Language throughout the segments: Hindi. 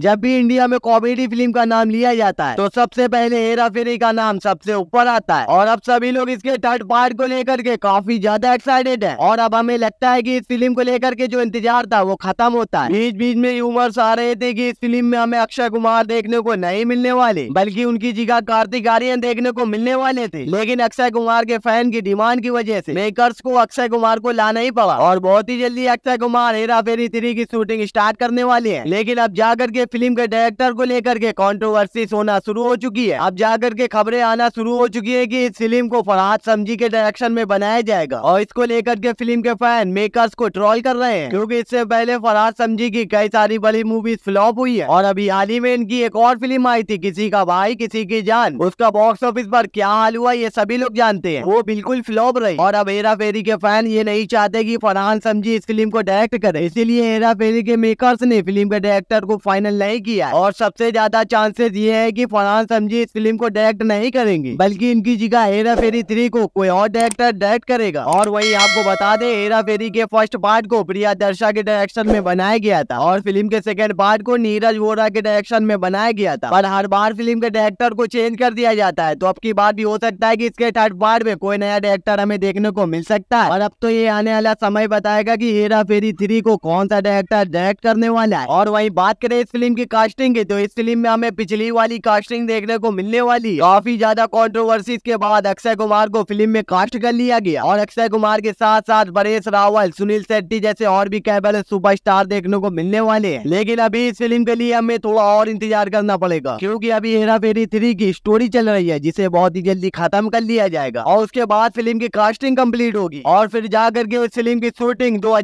जब भी इंडिया में कॉमेडी फिल्म का नाम लिया जाता है तो सबसे पहले हेरा फेरी का नाम सबसे ऊपर आता है और अब सभी लोग इसके थर्ड पार्ट को लेकर के काफी ज्यादा एक्साइटेड है और अब हमें लगता है कि इस फिल्म को लेकर के जो इंतजार था वो खत्म होता है बीच बीच में यूमर्स आ रहे थे की इस फिल्म में हमें अक्षय कुमार देखने को नहीं मिलने वाले बल्कि उनकी जगह कार्तिक आर्यन देखने को मिलने वाले थे लेकिन अक्षय कुमार के फैन की डिमांड की वजह से मेकर्स को अक्षय कुमार को लाना ही पड़ा और बहुत ही जल्दी अक्षय कुमार हेरा फेरी थ्री की शूटिंग स्टार्ट करने वाली है लेकिन अब जाकर के फिल्म के डायरेक्टर को लेकर के कॉन्ट्रोवर्सी होना शुरू हो चुकी है अब जाकर के खबरें आना शुरू हो चुकी है कि इस फिल्म को फरहाद समझी के डायरेक्शन में बनाया जाएगा और इसको लेकर के फिल्म के फैन मेकर्स को ट्रोल कर रहे हैं क्योंकि इससे पहले फरहाद समझी की कई सारी बड़ी मूवीज फ्लॉप हुई है और अभी हाल ही में इनकी एक और फिल्म आई थी किसी का भाई किसी की जान उसका बॉक्स ऑफिस पर क्या हाल हुआ ये सभी लोग जानते हैं वो बिल्कुल फ्लॉप रही और अब हेरा फेरी के फैन ये नहीं चाहते की फरहान समझी इस फिल्म को डायरेक्ट करे इसीलिए हेरा फेरी के मेकर्स ने फिल्म के डायरेक्टर को फाइनल नहीं किया और सबसे ज्यादा चांसेस ये है कि फरहान समझी इस फिल्म को डायरेक्ट नहीं करेंगे बल्कि इनकी जगह हेरा फेरी थ्री को कोई और डायरेक्टर डायरेक्ट करेगा और वही आपको बता दे हेरा फेरी के फर्स्ट पार्ट को प्रिया दर्शा के डायरेक्शन में बनाया गया था और फिल्म के सेकेंड पार्ट को नीरज वोरा के डायरेक्शन में बनाया गया था पर हर बार फिल्म के डायरेक्टर को चेंज कर दिया जाता है तो अब की बात भी हो सकता है की इसके थर्ड पार्ट में कोई नया डायरेक्टर हमें देखने को मिल सकता है और अब तो ये आने वाला समय बताएगा की हेरा फेरी थ्री को कौन सा डायरेक्टर डायरेक्ट करने वाला है और वही बात करें इस फिल्म की कास्टिंग है तो इस फिल्म में हमें पिछली वाली कास्टिंग देखने को मिलने वाली काफी ज्यादा कॉन्ट्रोवर्सीज के बाद अक्षय कुमार को फिल्म में कास्ट कर लिया गया और अक्षय कुमार के साथ साथ परेश रावल सुनील शेट्टी जैसे और भी कैबल सुपर देखने को मिलने वाले है लेकिन अभी इस फिल्म के लिए हमें थोड़ा और इंतजार करना पड़ेगा क्यूँकी अभी हेरा फेरी थ्री की स्टोरी चल रही है जिसे बहुत ही जल्दी खत्म कर लिया जाएगा और उसके बाद फिल्म की कास्टिंग कम्प्लीट होगी और फिर जा करके उस फिल्म की शूटिंग दो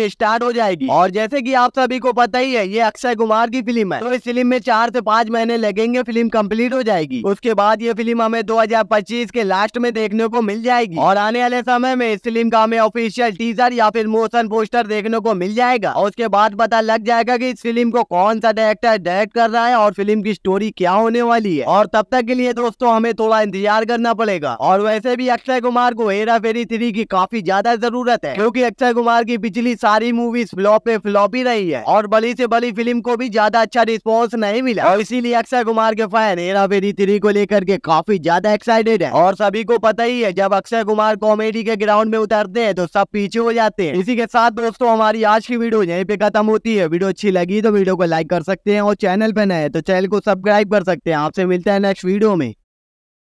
में स्टार्ट हो जाएगी और जैसे की आप सभी को पता ही है ये अक्षय कुमार कुमार की फिल्म है तो इस फिल्म में चार से पाँच महीने लगेंगे फिल्म कम्प्लीट हो जाएगी उसके बाद ये फिल्म हमें 2025 के लास्ट में देखने को मिल जाएगी और आने वाले समय में इस फिल्म का हमें ऑफिशियल टीजर या फिर मोशन पोस्टर देखने को मिल जाएगा और उसके बाद पता लग जाएगा की इस फिल्म को कौन सा डायरेक्टर डायरेक्ट कर रहा है और फिल्म की स्टोरी क्या होने वाली है और तब तक के लिए दोस्तों हमें थोड़ा इंतजार करना पड़ेगा और वैसे भी अक्षय कुमार को हेरा फेरी थ्री की काफी ज्यादा जरूरत है क्योंकि अक्षय कुमार की पिछली सारी मूवीज फ्लॉप फ्लॉप ही रही है और बली से बली फिल्म को भी काफी ज्यादा अच्छा रिस्पॉन्स नहीं मिला और हाँ। इसीलिए अक्षय कुमार के फैन हेरा फेरी थ्री को लेकर के काफी ज्यादा एक्साइटेड है और सभी को पता ही है जब अक्षय कुमार कॉमेडी के ग्राउंड में उतरते हैं तो सब पीछे हो जाते हैं इसी के साथ दोस्तों हमारी आज की वीडियो यहीं पे खत्म होती है वीडियो अच्छी लगी तो वीडियो को लाइक कर सकते हैं और चैनल पे नए तो चैनल को सब्सक्राइब कर सकते हैं आपसे मिलते हैं नेक्स्ट वीडियो में